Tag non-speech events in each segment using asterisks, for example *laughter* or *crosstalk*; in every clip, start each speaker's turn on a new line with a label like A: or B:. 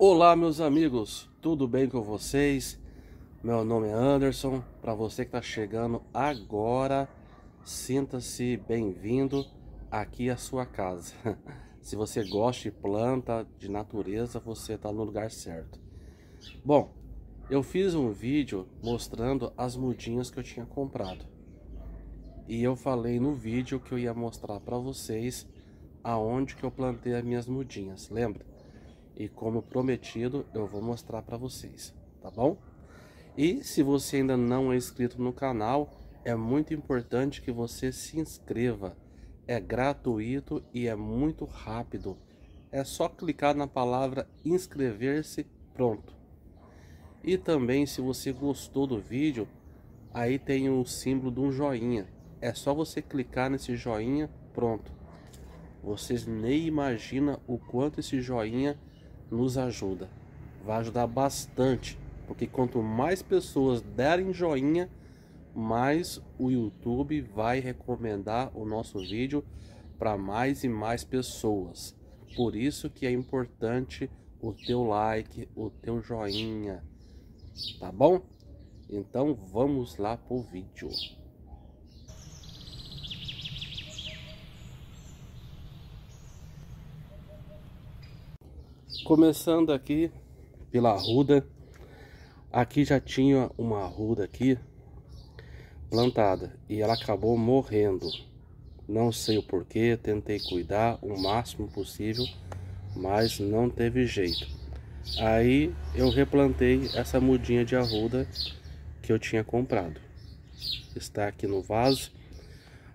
A: Olá, meus amigos, tudo bem com vocês? Meu nome é Anderson. Para você que está chegando agora, sinta-se bem-vindo aqui à sua casa. *laughs* Se você gosta de planta, de natureza, você está no lugar certo. Bom, eu fiz um vídeo mostrando as mudinhas que eu tinha comprado. E eu falei no vídeo que eu ia mostrar para vocês aonde que eu plantei as minhas mudinhas, lembra? E como prometido, eu vou mostrar para vocês, tá bom? E se você ainda não é inscrito no canal, é muito importante que você se inscreva. É gratuito e é muito rápido. É só clicar na palavra inscrever-se, pronto. E também se você gostou do vídeo, aí tem o símbolo de um joinha. É só você clicar nesse joinha, pronto. Vocês nem imaginam o quanto esse joinha nos ajuda. Vai ajudar bastante, porque quanto mais pessoas derem joinha, mais o YouTube vai recomendar o nosso vídeo para mais e mais pessoas. Por isso que é importante o teu like, o teu joinha, tá bom? Então vamos lá pro vídeo. Começando aqui pela arruda. Aqui já tinha uma arruda aqui plantada e ela acabou morrendo. Não sei o porquê, tentei cuidar o máximo possível, mas não teve jeito. Aí eu replantei essa mudinha de arruda que eu tinha comprado. Está aqui no vaso.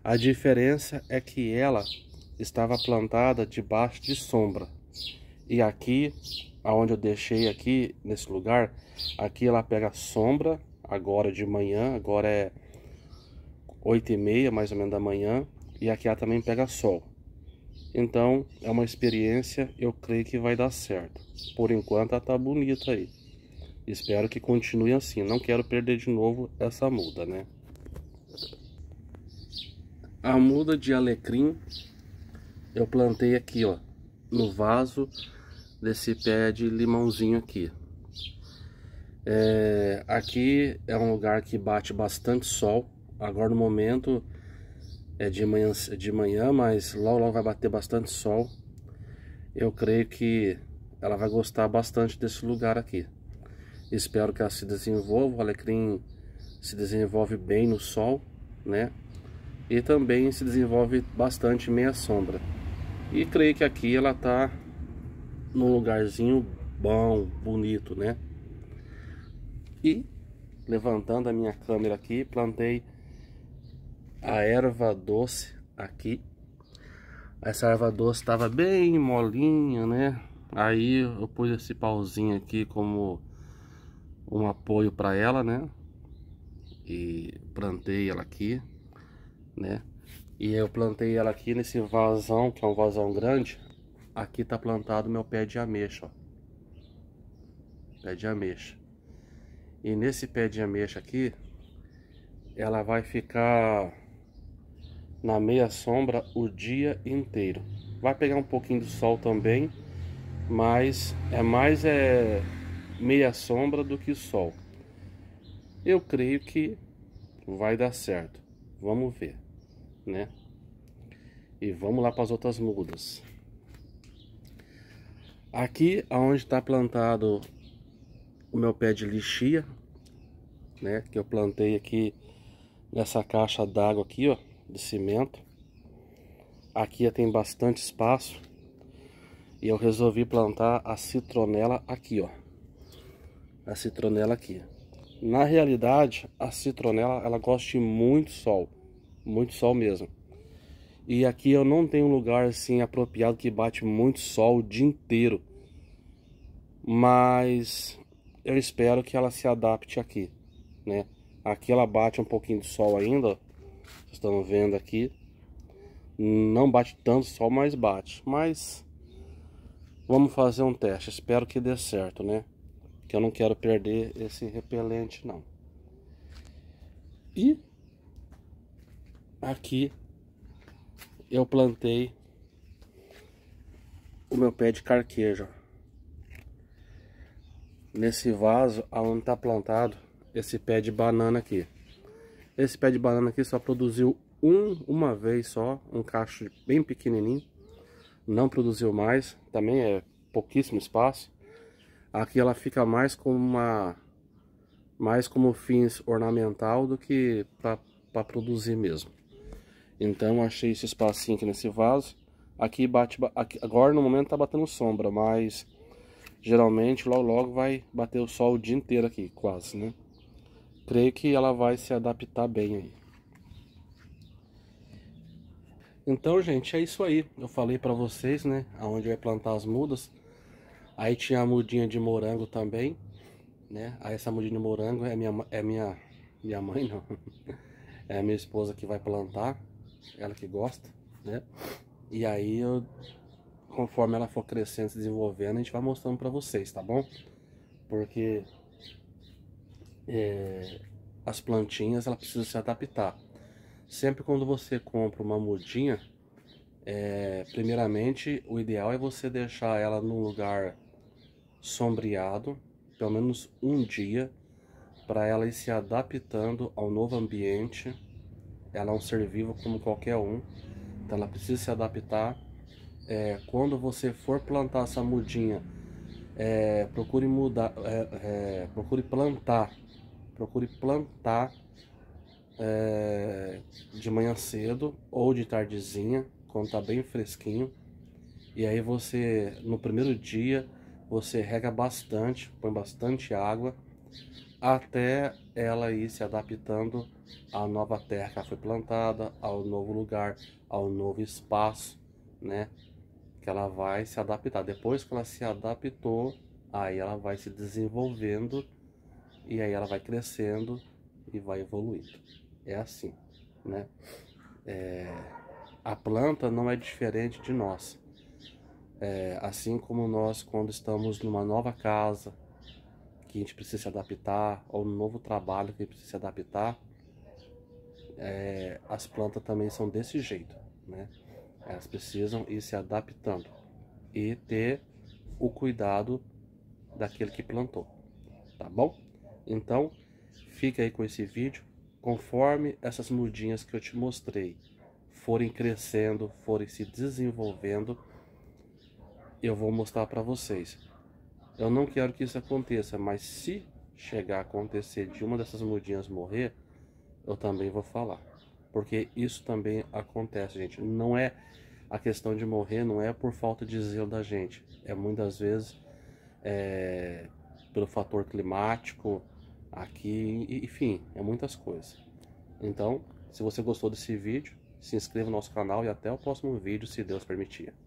A: A diferença é que ela estava plantada debaixo de sombra, e aqui, aonde eu deixei aqui, nesse lugar, aqui ela pega sombra, agora de manhã, agora é 8 e meia mais ou menos da manhã, e aqui ela também pega sol. Então, é uma experiência, eu creio que vai dar certo. Por enquanto ela tá bonita aí. Espero que continue assim, não quero perder de novo essa muda, né? A muda de alecrim eu plantei aqui, ó, no vaso desse pé de limãozinho aqui. É, aqui é um lugar que bate bastante sol. Agora no momento é de manhã, é de manhã, mas logo logo vai bater bastante sol. Eu creio que ela vai gostar bastante desse lugar aqui. Espero que ela se desenvolva, o alecrim se desenvolve bem no sol, né? E também se desenvolve bastante meia sombra. E creio que aqui ela está num lugarzinho bom, bonito, né? E levantando a minha câmera aqui, plantei a erva doce aqui. Essa erva doce estava bem molinha, né? Aí eu pus esse pauzinho aqui como um apoio para ela, né? E plantei ela aqui, né? E eu plantei ela aqui nesse vasão, que é um vasão grande aqui tá plantado meu pé de ameixa, ó. Pé de ameixa. E nesse pé de ameixa aqui, ela vai ficar na meia sombra o dia inteiro. Vai pegar um pouquinho do sol também, mas é mais é meia sombra do que sol. Eu creio que vai dar certo. Vamos ver, né? E vamos lá para as outras mudas. Aqui aonde está plantado o meu pé de lixia, né? Que eu plantei aqui nessa caixa d'água aqui, ó, de cimento. Aqui tem bastante espaço. E eu resolvi plantar a citronela aqui, ó. A citronela aqui. Na realidade, a citronela, ela gosta de muito sol. Muito sol mesmo. E aqui eu não tenho um lugar assim apropriado que bate muito sol o dia inteiro. Mas eu espero que ela se adapte aqui, né? Aqui ela bate um pouquinho de sol ainda, ó. vocês estão vendo aqui. Não bate tanto sol, mas bate. Mas vamos fazer um teste. Espero que dê certo, né? Que eu não quero perder esse repelente, não. E aqui eu plantei o meu pé de carqueja. Nesse vaso, aonde está plantado esse pé de banana aqui. Esse pé de banana aqui só produziu um, uma vez só, um cacho bem pequenininho. Não produziu mais, também é pouquíssimo espaço. Aqui ela fica mais como uma mais como fins ornamental do que para produzir mesmo. Então achei esse espacinho aqui nesse vaso. Aqui bate, aqui, agora no momento tá batendo sombra, mas geralmente logo logo vai bater o sol o dia inteiro aqui, quase, né? Creio que ela vai se adaptar bem aí. Então, gente, é isso aí. Eu falei para vocês, né, aonde vai plantar as mudas. Aí tinha a mudinha de morango também, né? Aí essa mudinha de morango é minha é minha minha mãe não. *laughs* É a minha esposa que vai plantar ela que gosta, né? E aí eu, conforme ela for crescendo, se desenvolvendo, a gente vai mostrando para vocês, tá bom? Porque é, as plantinhas, ela precisa se adaptar. Sempre quando você compra uma mudinha, é, primeiramente o ideal é você deixar ela num lugar sombreado, pelo menos um dia, para ela ir se adaptando ao novo ambiente, ela é um ser vivo como qualquer um, então ela precisa se adaptar. É, quando você for plantar essa mudinha, é, procure mudar, é, é procure plantar, procure plantar é, de manhã cedo ou de tardezinha, quando está bem fresquinho. E aí você, no primeiro dia, você rega bastante, põe bastante água até ela ir se adaptando à nova terra que foi plantada, ao novo lugar, ao novo espaço, né? Que ela vai se adaptar. Depois que ela se adaptou, aí ela vai se desenvolvendo e aí ela vai crescendo e vai evoluindo. É assim, né? É, a planta não é diferente de nós. É, assim como nós, quando estamos numa nova casa, que a gente precisa se adaptar, ao novo trabalho que a gente precisa se adaptar, é, as plantas também são desse jeito, né? Elas precisam ir se adaptando e ter o cuidado daquele que plantou, tá bom? Então, fica aí com esse vídeo. Conforme essas mudinhas que eu te mostrei forem crescendo, forem se desenvolvendo, eu vou mostrar para vocês eu não quero que isso aconteça, mas se chegar a acontecer de uma dessas mudinhas morrer, eu também vou falar. Porque isso também acontece, gente. Não é a questão de morrer, não é por falta de zelo da gente. É muitas vezes é, pelo fator climático aqui, enfim, é muitas coisas. Então, se você gostou desse vídeo, se inscreva no nosso canal e até o próximo vídeo, se Deus permitir.